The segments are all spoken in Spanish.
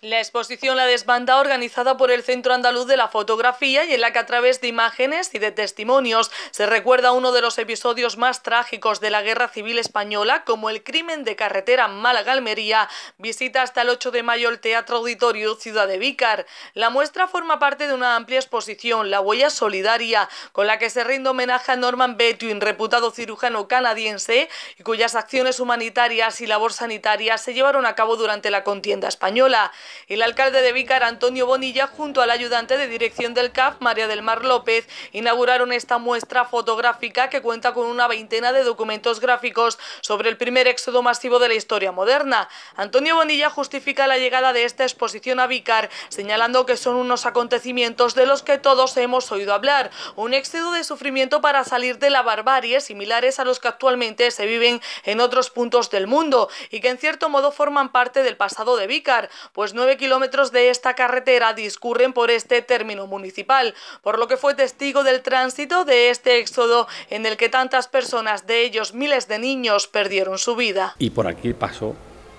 La exposición La Desbanda, organizada por el Centro Andaluz de la Fotografía y en la que a través de imágenes y de testimonios se recuerda uno de los episodios más trágicos de la Guerra Civil Española, como el crimen de carretera Málaga-Almería, visita hasta el 8 de mayo el Teatro Auditorio Ciudad de Vícar. La muestra forma parte de una amplia exposición, La Huella Solidaria, con la que se rinde homenaje a Norman Betwin, reputado cirujano canadiense, y cuyas acciones humanitarias y labor sanitaria se llevaron a cabo durante la contienda española. El alcalde de Vícar, Antonio Bonilla, junto al ayudante de dirección del CAF, María del Mar López, inauguraron esta muestra fotográfica que cuenta con una veintena de documentos gráficos sobre el primer éxodo masivo de la historia moderna. Antonio Bonilla justifica la llegada de esta exposición a Vícar, señalando que son unos acontecimientos de los que todos hemos oído hablar, un éxodo de sufrimiento para salir de la barbarie similares a los que actualmente se viven en otros puntos del mundo y que en cierto modo forman parte del pasado de Vícar, pues no 9 kilómetros de esta carretera discurren por este término municipal, por lo que fue testigo del tránsito de este éxodo en el que tantas personas, de ellos miles de niños, perdieron su vida. Y por aquí pasó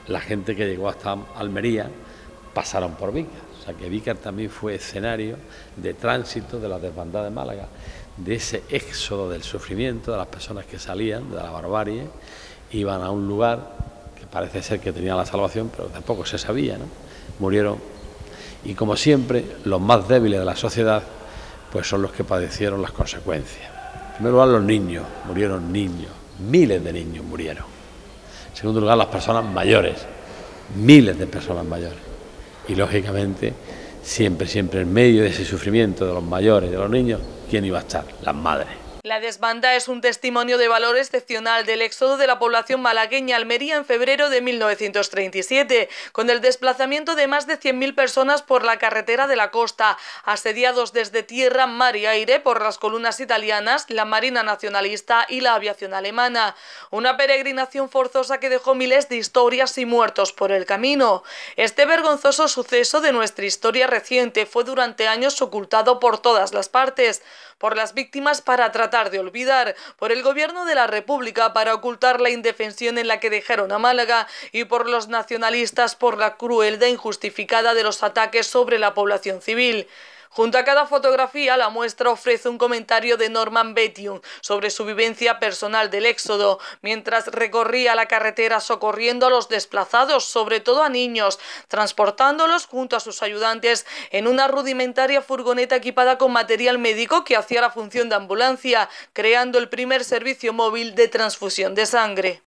la gente que llegó hasta Almería, pasaron por Vicar, o sea que Vicar también fue escenario de tránsito de la desbandada de Málaga, de ese éxodo del sufrimiento de las personas que salían de la barbarie, iban a un lugar parece ser que tenían la salvación, pero tampoco se sabía, ¿no? Murieron. Y como siempre, los más débiles de la sociedad, pues son los que padecieron las consecuencias. En primer lugar, los niños, murieron niños, miles de niños murieron. En segundo lugar, las personas mayores, miles de personas mayores. Y lógicamente, siempre, siempre en medio de ese sufrimiento de los mayores, de los niños, ¿quién iba a estar? Las madres. La desbanda es un testimonio de valor excepcional del éxodo de la población malagueña Almería en febrero de 1937, con el desplazamiento de más de 100.000 personas por la carretera de la costa, asediados desde tierra, mar y aire por las columnas italianas, la Marina Nacionalista y la aviación alemana. Una peregrinación forzosa que dejó miles de historias y muertos por el camino. Este vergonzoso suceso de nuestra historia reciente fue durante años ocultado por todas las partes, por las víctimas para tratar tratar de olvidar por el gobierno de la República para ocultar la indefensión en la que dejaron a Málaga y por los nacionalistas por la crueldad injustificada de los ataques sobre la población civil. Junto a cada fotografía, la muestra ofrece un comentario de Norman Betium sobre su vivencia personal del éxodo, mientras recorría la carretera socorriendo a los desplazados, sobre todo a niños, transportándolos junto a sus ayudantes en una rudimentaria furgoneta equipada con material médico que hacía la función de ambulancia, creando el primer servicio móvil de transfusión de sangre.